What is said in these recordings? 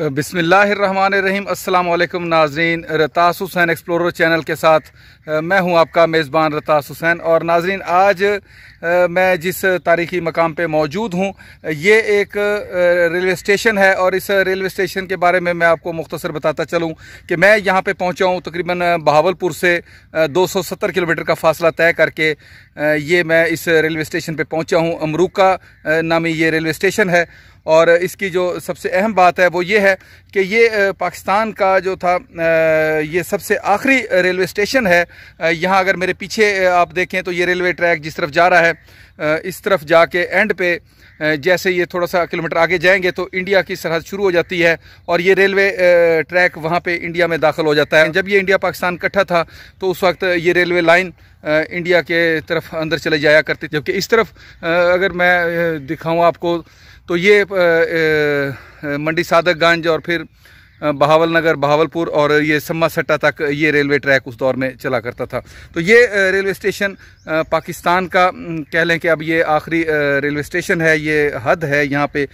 बिसमीम् अल्लाम नाजरीन रतास Hussain explore channel के साथ मैं हूं आपका मेज़बान रतास हुसैन और नाजरीन आज मैं जिस तारीखी मकाम पे मौजूद हूं ये एक रेलवे स्टेशन है और इस रेलवे स्टेशन के बारे में मैं आपको मुख्तसर बताता चलूं कि मैं यहां पे पहुंचा हूं तकरीबन बहावलपुर से 270 किलोमीटर का फासला तय करके ये मैं इस रेलवे स्टेशन पर पहुँचा हूँ अमरूका नामी ये रेलवे स्टेशन है और इसकी जो सबसे अहम बात है वो ये है कि ये पाकिस्तान का जो था ये सबसे आखिरी रेलवे स्टेशन है यहाँ अगर मेरे पीछे आप देखें तो ये रेलवे ट्रैक जिस तरफ जा रहा है इस तरफ जाके एंड पे जैसे ये थोड़ा सा किलोमीटर आगे जाएंगे तो इंडिया की सरहद शुरू हो जाती है और ये रेलवे ट्रैक वहाँ पे इंडिया में दाखिल हो जाता है जब ये इंडिया पाकिस्तान इकट्ठा था तो उस वक्त ये रेलवे लाइन इंडिया के तरफ अंदर चले जाया करती थी जबकि इस तरफ अगर मैं दिखाऊँ आपको तो ये मंडी सादकगंज और फिर बहावल नगर बहावलपुर और ये सम्मा सट्टा तक ये रेलवे ट्रैक उस दौर में चला करता था तो ये रेलवे स्टेशन पाकिस्तान का कह लें कि अब ये आखिरी रेलवे स्टेशन है ये हद है यहाँ पे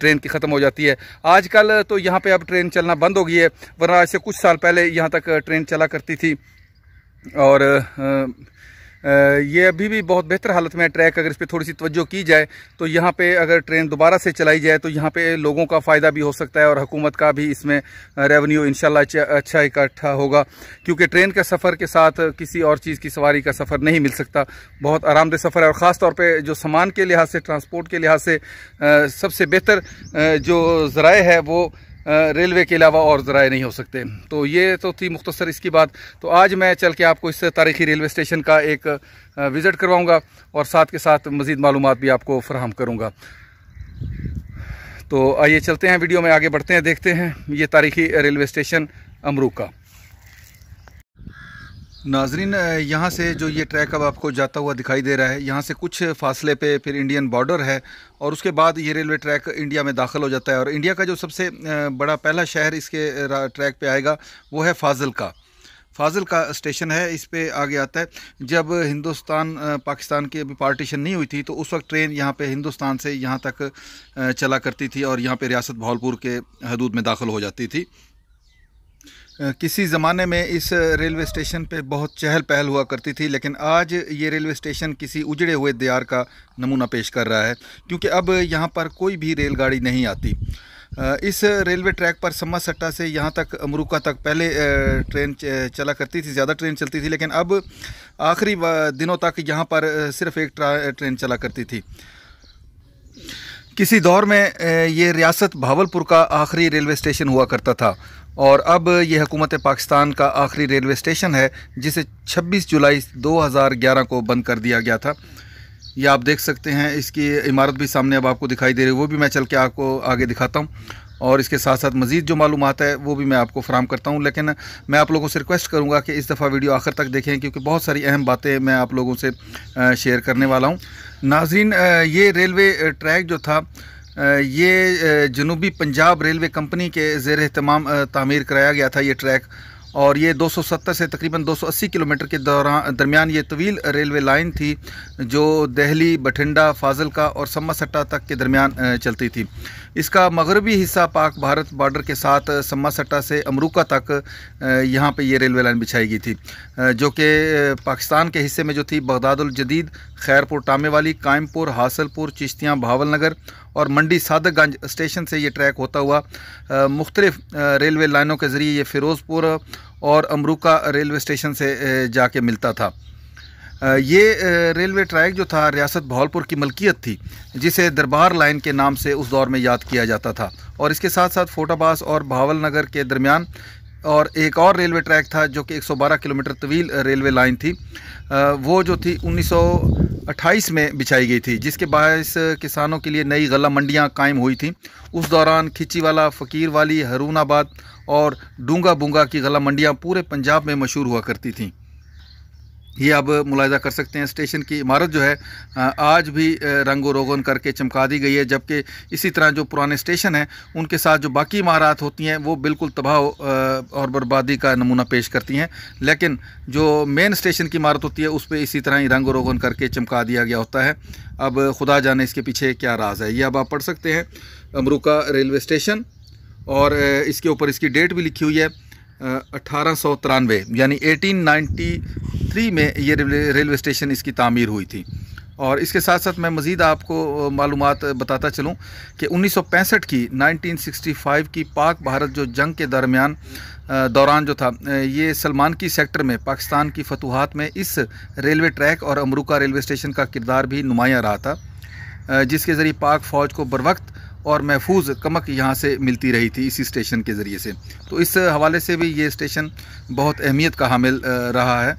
ट्रेन की ख़त्म हो जाती है आजकल तो यहाँ पे अब ट्रेन चलना बंद हो गई है वरना आज से कुछ साल पहले यहाँ तक ट्रेन चला करती थी और ये अभी भी बहुत बेहतर हालत में है ट्रैक अगर इस पर थोड़ी सी तवज्जो की जाए तो यहाँ पे अगर ट्रेन दोबारा से चलाई जाए तो यहाँ पे लोगों का फ़ायदा भी हो सकता है और हुकूमत का भी इसमें रेवेन्यू इन अच्छा इकट्ठा होगा क्योंकि ट्रेन के सफ़र के साथ किसी और चीज़ की सवारी का सफ़र नहीं मिल सकता बहुत आरामदेह सफ़र है और ख़ास तौर पर जो सामान के लिहाज से ट्रांसपोर्ट के लिहाज से सबसे बेहतर जो ज़राए है वो रेलवे के अलावा और ज़रा नहीं हो सकते तो ये तो थी मुख्तसर इसकी बात तो आज मैं चल के आपको इस तारीखी रेलवे स्टेशन का एक विज़िट करवाऊँगा और साथ के साथ मज़ीद मालूम भी आपको फ़राहम करूँगा तो आइए चलते हैं वीडियो में आगे बढ़ते हैं देखते हैं ये तारीखी रेलवे स्टेशन अमरूक का नाजरीन यहाँ से जो ये ट्रैक अब आपको जाता हुआ दिखाई दे रहा है यहाँ से कुछ फासले पे फिर इंडियन बॉर्डर है और उसके बाद ये रेलवे ट्रैक इंडिया में दाखिल हो जाता है और इंडिया का जो सबसे बड़ा पहला शहर इसके ट्रैक पे आएगा वो है फ़ाजल का फ़ाजल का स्टेशन है इस पर आगे आता है जब हिंदुस्तान पाकिस्तान की अभी पार्टीशन नहीं हुई थी तो उस वक्त ट्रेन यहाँ पर हिंदुस्तान से यहाँ तक चला करती थी और यहाँ पर रियासत भावलपुर के हदूद में दाखिल हो जाती थी किसी ज़माने में इस रेलवे स्टेशन पे बहुत चहल पहल हुआ करती थी लेकिन आज ये रेलवे स्टेशन किसी उजड़े हुए दियार का नमूना पेश कर रहा है क्योंकि अब यहाँ पर कोई भी रेलगाड़ी नहीं आती इस रेलवे ट्रैक पर सम्मा सट्टा से यहाँ तक अमरुका तक पहले ट्रेन चला करती थी ज़्यादा ट्रेन चलती थी लेकिन अब आखिरी दिनों तक यहाँ पर सिर्फ़ एक ट्रेन चला करती थी किसी दौर में ये रियासत भावलपुर का आखिरी रेलवे स्टेशन हुआ करता था और अब ये हुकूमत पाकिस्तान का आखिरी रेलवे स्टेशन है जिसे 26 जुलाई 2011 को बंद कर दिया गया था यह आप देख सकते हैं इसकी इमारत भी सामने अब आपको दिखाई दे रही है वो भी मैं चल के आपको आगे दिखाता हूँ और इसके साथ साथ मज़ीद जो मालूम है वो भी मैं आपको फ़राम करता हूँ लेकिन मैं आप लोगों से रिक्वेस्ट करूँगा कि इस दफ़ा वीडियो आखिर तक देखें क्योंकि बहुत सारी अहम बातें मैं आप लोगों से शेयर करने वाला हूँ नाजीन ये रेलवे ट्रैक जो था ये जनूबी पंजाब रेलवे कंपनी के ज़ेर अहतमाम तामीर कराया गया था ये ट्रैक और ये 270 से तकरीबन 280 किलोमीटर के दौरान दरमियान ये तवील रेलवे लाइन थी जो दहली बठिंडा फाजिलका और सट्टा तक के दरमियान चलती थी इसका मगरबी हिस्सा पाक भारत बॉर्डर के साथ सट्टा से अमरूका तक यहाँ पे ये रेलवे लाइन बिछाई गई थी जो कि पाकिस्तान के हिस्से में जो थी बगदादुलजदीद खैरपुर टामे वाली कायमपुर हासलपुर चिश्तियाँ भावल नगर और मंडी सादकगंज स्टेशन से ये ट्रैक होता हुआ मुख्तलिफ रेलवे लाइनों के ज़रिए ये फ़िरोज़पुर और अमरूका रेलवे स्टेशन से जाके मिलता था ये रेलवे ट्रैक जो था रियासत भावलपुर की मलकियत थी जिसे दरबार लाइन के नाम से उस दौर में याद किया जाता था और इसके साथ साथ फोटाबास और भावल नगर के दरमियान और एक और रेलवे ट्रैक था जो कि 112 किलोमीटर तवील रेलवे लाइन थी वो जो थी उन्नीस 2028 में बिछाई गई थी जिसके बायस किसानों के लिए नई गला मंडियां कायम हुई थी उस दौरान खिचीवाला फ़कीर वाली हरूनाबाद और डूंगा बूंगा की गला मंडियां पूरे पंजाब में मशहूर हुआ करती थीं ये अब मुलायजा कर सकते हैं स्टेशन की इमारत जो है आज भी रंगो रोगन करके चमका दी गई है जबकि इसी तरह जो पुराने स्टेशन हैं उनके साथ जो बाकी इमारत होती हैं वो बिल्कुल तबाह और बर्बादी का नमूना पेश करती हैं लेकिन जो मेन स्टेशन की इमारत होती है उस पर इसी तरह ही रंगो रोगन करके चमका दिया गया होता है अब खुदा जाने इसके पीछे क्या राज है ये अब आप पढ़ सकते हैं अमरूका रेलवे स्टेशन और इसके ऊपर इसकी डेट भी लिखी हुई है अठारह सौ तिरानवे यानी एटीन नाइन्टी 1983 में ये रेलवे स्टेशन इसकी तमीर हुई थी और इसके साथ साथ मैं मज़ीद आपको मालूम बताता चलूँ कि 1965 की 1965 की पाक भारत जो जंग के दरमियान दौरान जो था ये सलमान की सेक्टर में पाकिस्तान की फतूहत में इस रेलवे ट्रैक और अमरूका रेलवे स्टेशन का किरदार भी नुमाया रहा था जिसके ज़रिए पाक फ़ौज को बर वक्त और महफूज कमक यहाँ से मिलती रही थी इसी स्टेशन के ज़रिए से तो इस हवाले से भी ये स्टेशन बहुत अहमियत का हामिल रहा है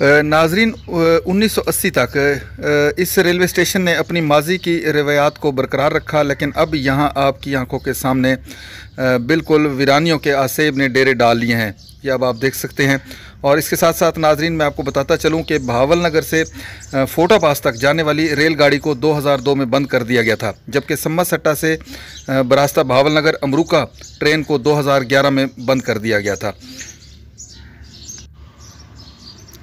नाजरीन 1980 तक इस रेलवे स्टेशन ने अपनी माजी की रवायात को बरकरार रखा लेकिन अब यहाँ आपकी आंखों के सामने बिल्कुल वीरानियों के आसेब ने डेरे डाल लिए हैं ये अब आप देख सकते हैं और इसके साथ साथ नाजरीन मैं आपको बताता चलूँ कि भावल नगर से फोटा पास तक जाने वाली रेलगाड़ी को 2002 में बंद कर दिया गया था जबकि सम्मा सट्टा से बरास्ता भावल नगर अमरूका ट्रेन को 2011 में बंद कर दिया गया था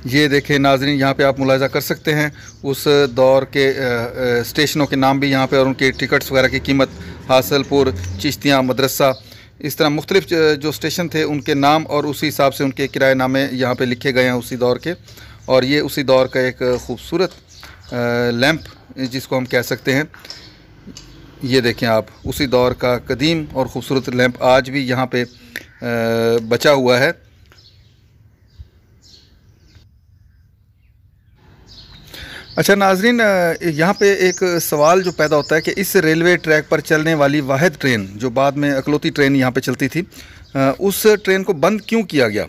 ये देखें नाजरीन यहाँ पे आप मुलायजा कर सकते हैं उस दौर के स्टेशनों के नाम भी यहाँ पे और उनके टिकट्स वगैरह की कीमत हासलपुर चिश्तियाँ मदरसा इस तरह मुख्तलिफ जो स्टेशन थे उनके नाम और उसी हिसाब से उनके किराए नामे यहाँ पे लिखे गए हैं उसी दौर के और ये उसी दौर का एक खूबसूरत लैंप जिसको हम कह सकते हैं ये देखें आप उसी दौर का कदीम और ख़ूबसूरत लैंप आज भी यहाँ पे बचा हुआ है अच्छा नाजरीन यहाँ पे एक सवाल जो पैदा होता है कि इस रेलवे ट्रैक पर चलने वाली वाहद ट्रेन जो बाद में अकलौती ट्रेन यहाँ पे चलती थी उस ट्रेन को बंद क्यों किया गया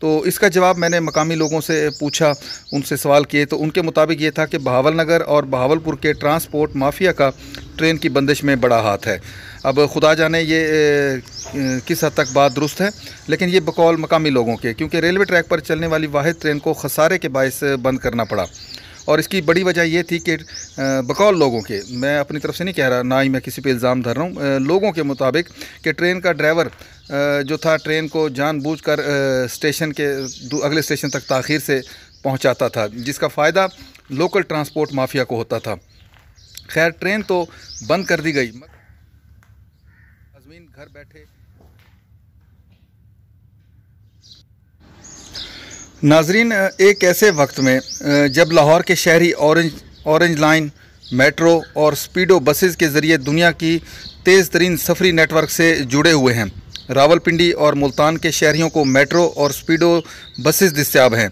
तो इसका जवाब मैंने मकामी लोगों से पूछा उनसे सवाल किए तो उनके मुताबिक ये था कि बहावल नगर और बहावलपुर के ट्रांसपोर्ट माफिया का ट्रेन की बंदिश में बड़ा हाथ है अब खुदा जाने ये किस हद तक बात दुरुस्त है लेकिन ये बकौल मकामी लोगों के क्योंकि रेलवे ट्रैक पर चलने वाली वाद ट्रेन को खसारे के बायस बंद करना पड़ा और इसकी बड़ी वजह ये थी कि बकौल लोगों के मैं अपनी तरफ से नहीं कह रहा ना ही मैं किसी पे इल्ज़ाम धर रहा हूँ लोगों के मुताबिक कि ट्रेन का ड्राइवर जो था ट्रेन को जानबूझकर स्टेशन के अगले स्टेशन तक तखिर से पहुँचाता था जिसका फ़ायदा लोकल ट्रांसपोर्ट माफिया को होता था खैर ट्रेन तो बंद कर दी गई अजमीन घर बैठे नाजरीन एक ऐसे वक्त में जब लाहौर के शहरी औरेंज औरेंज लाइन मेट्रो और स्पीडो बसेस के ज़रिए दुनिया की तेज़ तरीन सफरी नेटवर्क से जुड़े हुए हैं रावलपिंडी और मुल्तान के शहरीों को मेट्रो और स्पीडो बसेस दस्याब हैं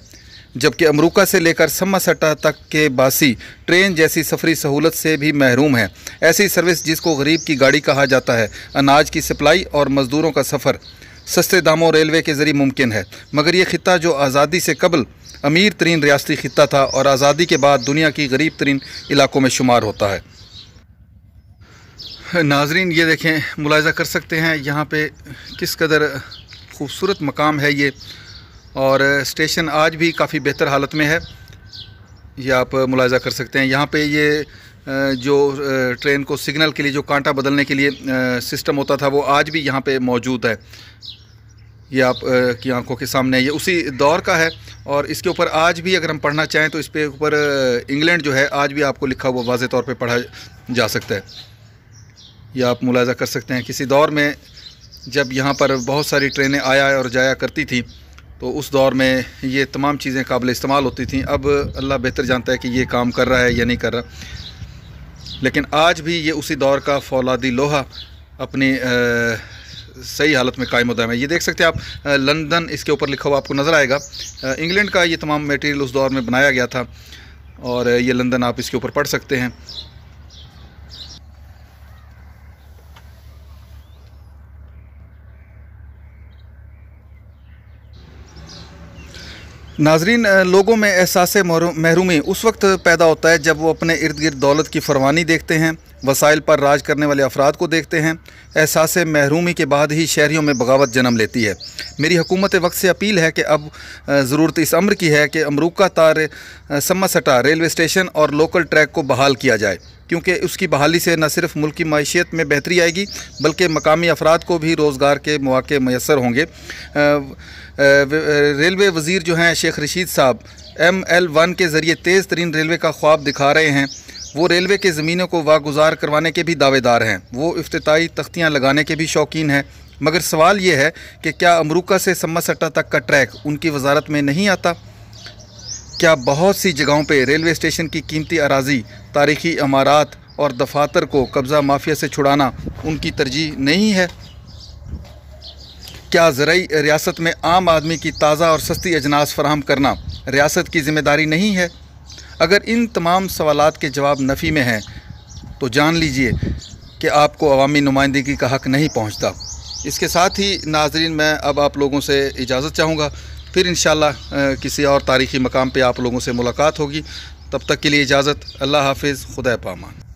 जबकि अमरूका से लेकर समा सटा तक के बासी ट्रेन जैसी सफरी सहूलत से भी महरूम है ऐसी सर्विस जिसको गरीब की गाड़ी कहा जाता है अनाज की सप्लाई और मज़दूरों का सफ़र सस्ते दामों रेलवे के ज़रिए मुमकिन है मगर ये ख़त् जो आज़ादी से कबल अमीर तरीन रियाती खत् था और आज़ादी के बाद दुनिया की गरीब तरीन इलाकों में शुमार होता है नाजरीन ये देखें मुलायजा कर सकते हैं यहाँ पर किस कदर खूबसूरत मकाम है ये और स्टेशन आज भी काफ़ी बेहतर हालत में है ये आप मुलायजा कर सकते हैं यहाँ पर ये जो ट्रेन को सिग्नल के लिए जो कांटा बदलने के लिए सिस्टम होता था वो आज भी यहाँ पे मौजूद है ये आप की आंखों के सामने ये उसी दौर का है और इसके ऊपर आज भी अगर हम पढ़ना चाहें तो इस पे ऊपर इंग्लैंड जो है आज भी आपको लिखा हुआ वाज तौर पर पढ़ा जा सकता है ये आप मुलायजा कर सकते हैं किसी दौर में जब यहाँ पर बहुत सारी ट्रेनें आया और जाया करती थी तो उस दौर में ये तमाम चीज़ें काबिल इस्तेमाल होती थी अब अल्लाह बेहतर जानता है कि ये काम कर रहा है या नहीं कर रहा लेकिन आज भी ये उसी दौर का फौलादी लोहा अपनी सही हालत में कायम होता है ये देख सकते हैं आप लंदन इसके ऊपर लिखा हुआ आपको नज़र आएगा इंग्लैंड का ये तमाम मटेरियल उस दौर में बनाया गया था और ये लंदन आप इसके ऊपर पढ़ सकते हैं नाजरीन लोगों में एहसास महरूमी उस वक्त पैदा होता है जब वो अपने इर्द गिर्द दौलत की फरवानी देखते हैं वसाइल पर राज करने वाले अफराद को देखते हैं एहसास महरूमी के बाद ही शहरीों में बगावत जन्म लेती है मेरी हुकूमत वक्त से अपील है कि अब ज़रूरत इस अम्र की है कि अमरूका तार समा सटा रेलवे स्टेशन और लोकल ट्रैक को बहाल किया जाए क्योंकि उसकी बहाली से न सिर्फ मुल्क की में बेहतरी आएगी बल्कि मकामी अफराद को भी रोज़गार के मौके मैसर होंगे रेलवे वज़ी जो हैं शेख रशीद साहब एम एल वन के ज़रिए तेज़ तरीन रेलवे का ख्वाब दिखा रहे हैं वो रेलवे के ज़मीनों को वागुजार करवाने के भी दावेदार हैं वो अफ्ताही तख्तियाँ लगाने के भी शौकीन हैं मगर सवाल ये है कि क्या अमरूका से सम्मा सट्टा तक का ट्रैक उनकी वजारत में नहीं आता क्या बहुत सी जगहों पर रेलवे स्टेशन की कीमती अराजी तारीखी अमारात और दफातर को कब्ज़ा माफिया से छुड़ाना उनकी तरजीह नहीं है क्या ज़रूरी रियासत में आम आदमी की ताज़ा और सस्ती अजनास फराहम करना रियासत की जिम्मेदारी नहीं है अगर इन तमाम सवाल के जवाब नफ़ी में हैं तो जान लीजिए कि आपको अवामी नुमाइंदगी का हक़ नहीं पहुँचता इसके साथ ही नाजरीन मैं अब आप लोगों से इजाज़त चाहूँगा फिर इन किसी और तारीख़ी मकाम पर आप लोगों से मुलाकात होगी तब तक के लिए इजाज़त अल्लाह हाफिज़ खुदा पामान